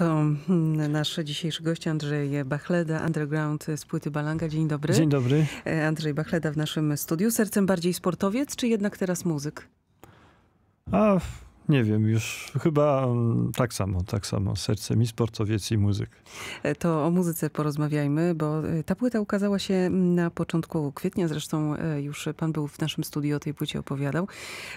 to hmm, nasz dzisiejszy gość Andrzej Bachleda, Underground z płyty Balanga. Dzień dobry. Dzień dobry. E, Andrzej Bachleda w naszym studiu. Sercem bardziej sportowiec, czy jednak teraz muzyk? A, nie wiem, już chyba mm, tak samo, tak samo. Serce mi, sportowiec i muzyk. E, to o muzyce porozmawiajmy, bo e, ta płyta ukazała się na początku kwietnia, zresztą e, już pan był w naszym studiu o tej płycie opowiadał.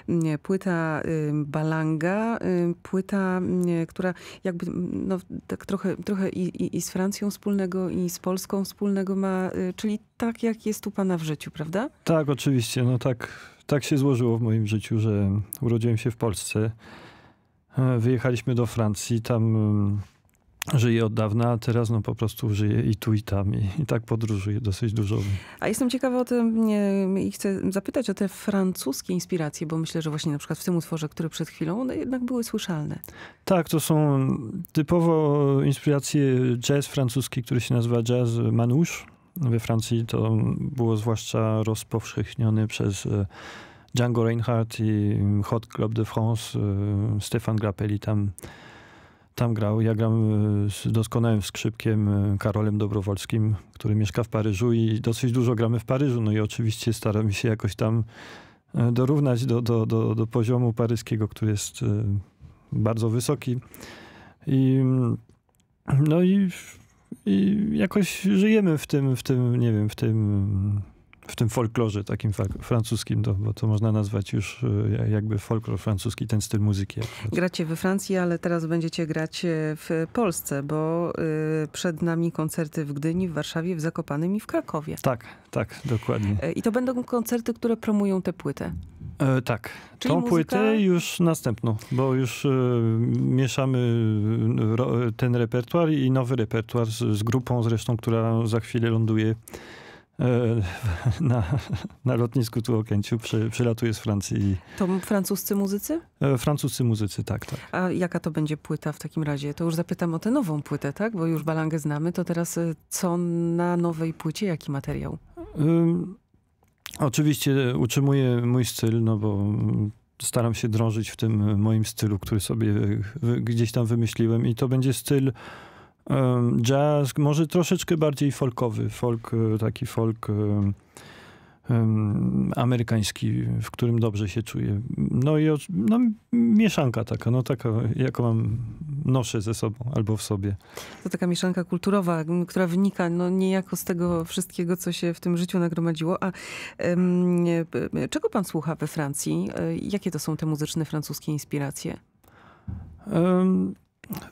Mm, płyta Balanga, płyta, mm, która jakby no, tak trochę, trochę i, i, i z Francją wspólnego, i z Polską wspólnego ma, y, czyli tak, jak jest u pana w życiu, prawda? Tak, oczywiście. No tak, tak się złożyło w moim życiu, że urodziłem się w Polsce. E, wyjechaliśmy do Francji, tam mm, żyję od dawna, a teraz no po prostu żyję i tu, i tam. I, i tak podróżuję dosyć dużo. A jestem ciekawa o tym i chcę zapytać o te francuskie inspiracje, bo myślę, że właśnie na przykład w tym utworze, który przed chwilą, one jednak były słyszalne. Tak, to są typowo inspiracje jazz francuski, który się nazywa jazz manouche we Francji to było zwłaszcza rozpowszechnione przez e, Django Reinhardt i Hot Club de France. E, Stefan Grappelli tam, tam grał. Ja gram e, z doskonałym skrzypkiem Karolem Dobrowolskim, który mieszka w Paryżu i dosyć dużo gramy w Paryżu. No i oczywiście staram się jakoś tam dorównać do, do, do, do poziomu paryskiego, który jest bardzo wysoki. I, no i i jakoś żyjemy w tym, w tym, nie wiem, w tym w tym folklorze takim francuskim, to, bo to można nazwać już y, jakby folklor francuski, ten styl muzyki. Gracie we Francji, ale teraz będziecie grać e, w Polsce, bo y, przed nami koncerty w Gdyni, w Warszawie, w Zakopanym i w Krakowie. Tak, tak, dokładnie. E, I to będą koncerty, które promują tę płytę. E, tak. Czyli Tą muzyka... płytę już następną, bo już e, mieszamy e, ro, ten repertuar i nowy repertuar z, z grupą zresztą, która za chwilę ląduje e, na, na lotnisku tu Okęciu, przy, przylatuje z Francji. To francuscy muzycy? E, francuscy muzycy, tak, tak. A jaka to będzie płyta w takim razie? To już zapytam o tę nową płytę, tak? Bo już Balangę znamy, to teraz co na nowej płycie, jaki materiał? Oczywiście utrzymuję mój styl, no bo staram się drążyć w tym moim stylu, który sobie gdzieś tam wymyśliłem i to będzie styl jazz, może troszeczkę bardziej folkowy, folk, e, taki folk e, amerykański, w którym dobrze się czuję. No i no, mieszanka taka, no taka, jaką mam, noszę ze sobą albo w sobie. To taka mieszanka kulturowa, która wynika no, niejako z tego wszystkiego, co się w tym życiu nagromadziło. A czego pan słucha we Francji? E, jakie to są te muzyczne francuskie inspiracje?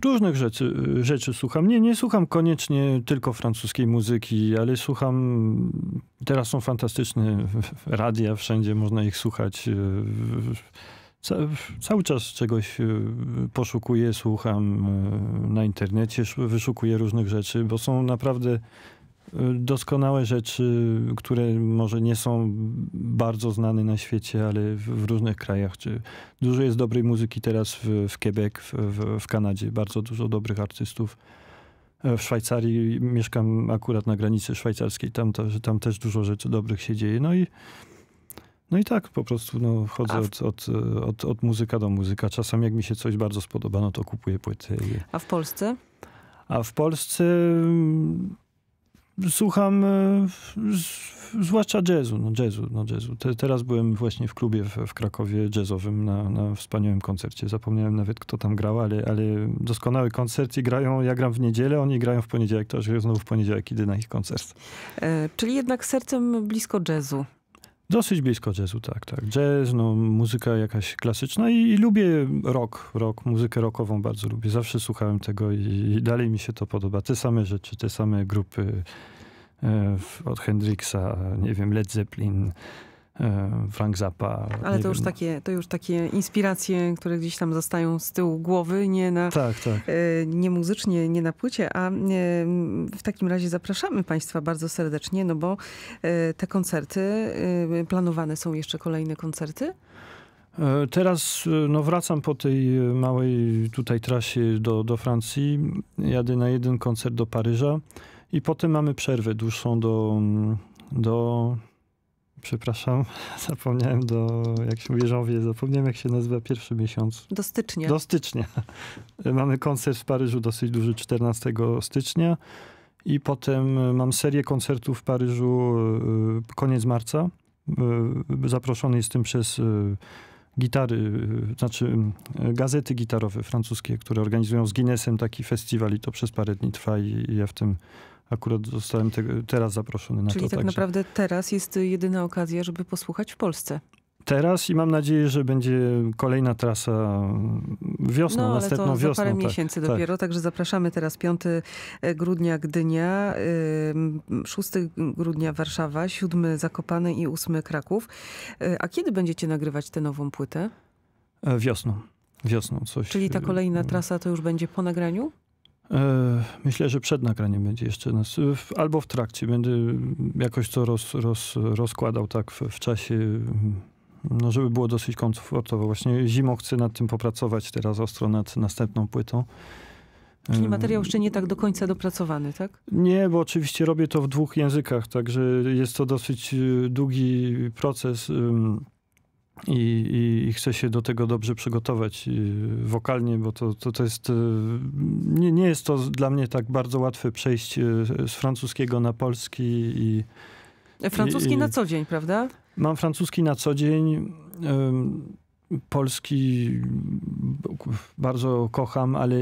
Różnych rzeczy, rzeczy słucham. Nie, nie słucham koniecznie tylko francuskiej muzyki, ale słucham. Teraz są fantastyczne radia, wszędzie można ich słuchać. Ca cały czas czegoś e, poszukuję, słucham e, na internecie, wyszukuję różnych rzeczy, bo są naprawdę doskonałe rzeczy, które może nie są bardzo znane na świecie, ale w, w różnych krajach. Czy dużo jest dobrej muzyki teraz w, w Quebec, w, w, w Kanadzie, bardzo dużo dobrych artystów. E, w Szwajcarii mieszkam akurat na granicy szwajcarskiej, tam, to, tam też dużo rzeczy dobrych się dzieje. No i, no i tak po prostu no, chodzę od, od, od, od muzyka do muzyka. Czasem jak mi się coś bardzo spodoba, no to kupuję płyty. A w Polsce? A w Polsce słucham e, zwłaszcza jazzu, no jazzu, no jazzu. Te, teraz byłem właśnie w klubie w, w Krakowie jazzowym na, na, wspaniałym koncercie. Zapomniałem nawet kto tam grał, ale, ale doskonały koncert i grają, ja gram w niedzielę, oni grają w poniedziałek, to aż znowu w poniedziałek idę na ich koncert. E, czyli jednak sercem blisko jazzu. Dosyć blisko jazzu, tak, tak. Jazz, no, muzyka jakaś klasyczna i, i lubię rock, rock, muzykę rockową bardzo lubię. Zawsze słuchałem tego i, i dalej mi się to podoba. Te same rzeczy, te same grupy e, od Hendrixa, nie wiem, Led Zeppelin, E, Frank Zappa. Ale to już, takie, to już takie inspiracje, które gdzieś tam zostają z tyłu głowy, nie na tak, tak. E, nie muzycznie, nie na płycie, a w takim razie zapraszamy Państwa bardzo serdecznie, no bo e, te koncerty, planowane są jeszcze kolejne koncerty? Teraz no, wracam po tej małej tutaj trasie do, do Francji. Jadę na jeden koncert do Paryża i potem mamy przerwę dłuższą do, do przepraszam, zapomniałem do, jak się Jeżowie, zapomniałem jak się nazywa pierwszy miesiąc. Do stycznia. Do stycznia. Mamy koncert w Paryżu dosyć duży 14 stycznia i potem e, mam serię koncertów w Paryżu e, koniec marca. E, zaproszony jestem przez gitary, znaczy gazety gitarowe francuskie, które organizują z Guinnessem taki festiwal i to przez parę dni trwa i ja w tym Akurat zostałem te teraz zaproszony na Czyli to. Czyli tak także. naprawdę teraz jest jedyna okazja, żeby posłuchać w Polsce teraz i mam nadzieję, że będzie kolejna trasa wiosną, no, następną to wiosną. Za parę tak, miesięcy tak. dopiero, także zapraszamy teraz 5 e, grudnia Gdynia, 6 e, grudnia Warszawa, 7 Zakopane i 8 Kraków. E, a kiedy będziecie nagrywać tę nową płytę? Wiosną. Wiosną coś. Czyli ta kolejna mm. trasa to już będzie po nagraniu? E, myślę, że przed nagraniem będzie jeszcze nas, albo w trakcie. Będę jakoś to roz, roz, rozkładał tak w, w, czasie, mm, no żeby było dosyć komfortowo. Właśnie zimą chcę nad tym popracować teraz ostro nad następną płytą. Czyli materiał jeszcze nie tak do końca dopracowany, tak? Nie, bo oczywiście robię to w dwóch językach, także jest to dosyć y, długi proces. I, i, i, chcę się do tego dobrze przygotować y, wokalnie, bo to, to, to jest. Y, nie, nie jest to dla mnie tak bardzo łatwe przejść y, z francuskiego na polski i. Francuski i, na co dzień, prawda? Mam francuski na co dzień. Polski bardzo kocham, ale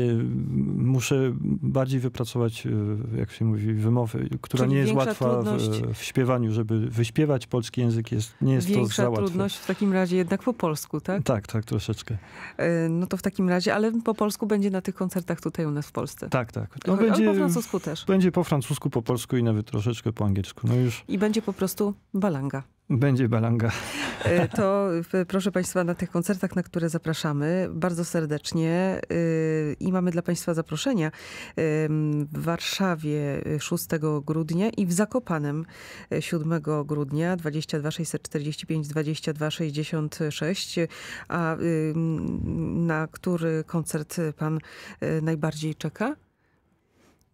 muszę bardziej wypracować, e, jak się mówi, wymowy, która Czyli nie jest łatwa w, e, w, śpiewaniu. Żeby wyśpiewać polski język, jest, nie jest to za łatwe. trudność w takim razie jednak po polsku, tak? Tak, tak, troszeczkę. E, no to w takim razie, ale po polsku będzie na tych koncertach tutaj u nas w Polsce. Tak, tak. No, będzie, po francusku też. Będzie po francusku, po polsku i nawet troszeczkę po angielsku. No już. I będzie po prostu balanga. Będzie balanga. E, to e, proszę Państwa, na tych koncertach, na które zapraszamy bardzo serdecznie e, i mamy dla Państwa zaproszenia w Warszawie 6 grudnia i w Zakopanem 7 grudnia 22 645 22 66. A na który koncert Pan najbardziej czeka?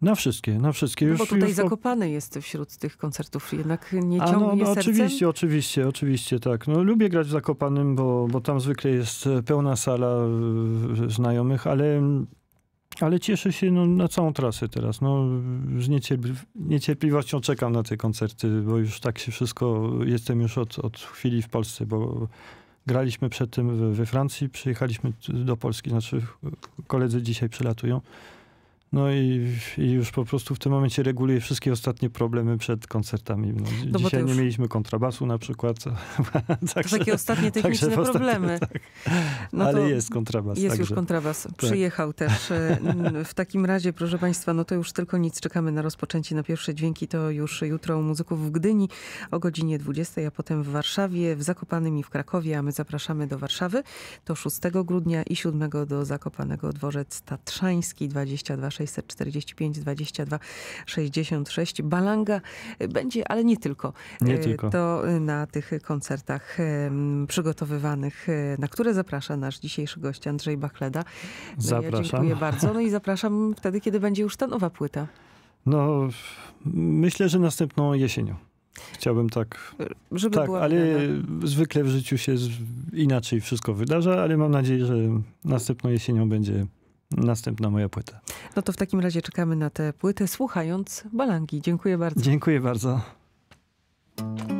Na wszystkie, na wszystkie. No już, bo tutaj już... zakopany jest wśród tych koncertów, jednak nie ciągnie A no, no Oczywiście, oczywiście, oczywiście, tak. No, lubię grać w Zakopanym, bo, bo tam zwykle jest e, pełna sala e, znajomych, ale, ale cieszę się no, na całą trasę teraz. No, z niecierpliwością czekam na te koncerty, bo już tak się wszystko, jestem już od, od chwili w Polsce, bo graliśmy przed tym we Francji, przyjechaliśmy do Polski, znaczy koledzy dzisiaj przylatują. No i, i, już po prostu w tym momencie reguluje wszystkie ostatnie problemy przed koncertami. No, no dzisiaj już... nie mieliśmy kontrabasu na przykład. także, to takie ostatnie techniczne ostatnie, problemy. Tak. No Ale jest kontrabas. Jest także. już kontrabas. Tak. Przyjechał też. E, w takim razie, proszę państwa, no to już tylko nic. Czekamy na rozpoczęcie, na pierwsze dźwięki. To już jutro u muzyków w Gdyni o godzinie 20, a potem w Warszawie, w Zakopanym i w Krakowie, a my zapraszamy do Warszawy. To 6 grudnia i 7 do Zakopanego Dworzec Tatrzański 22 645 22 66. Balanga y, będzie, ale nie tylko. Nie y, tylko. To y, na tych koncertach przygotowywanych, na które zaprasza nasz dzisiejszy gość Andrzej Bachleda. No zapraszam. Ja dziękuję bardzo. No i zapraszam wtedy, kiedy będzie już ta nowa płyta. No, myślę, że następną jesienią. Chciałbym tak. Żeby tak, ale wydana. zwykle w życiu się inaczej wszystko wydarza, ale mam nadzieję, że następną jesienią będzie następna moja płyta. No to w takim razie czekamy na tę płytę, słuchając balangi. Dziękuję bardzo. Dziękuję bardzo.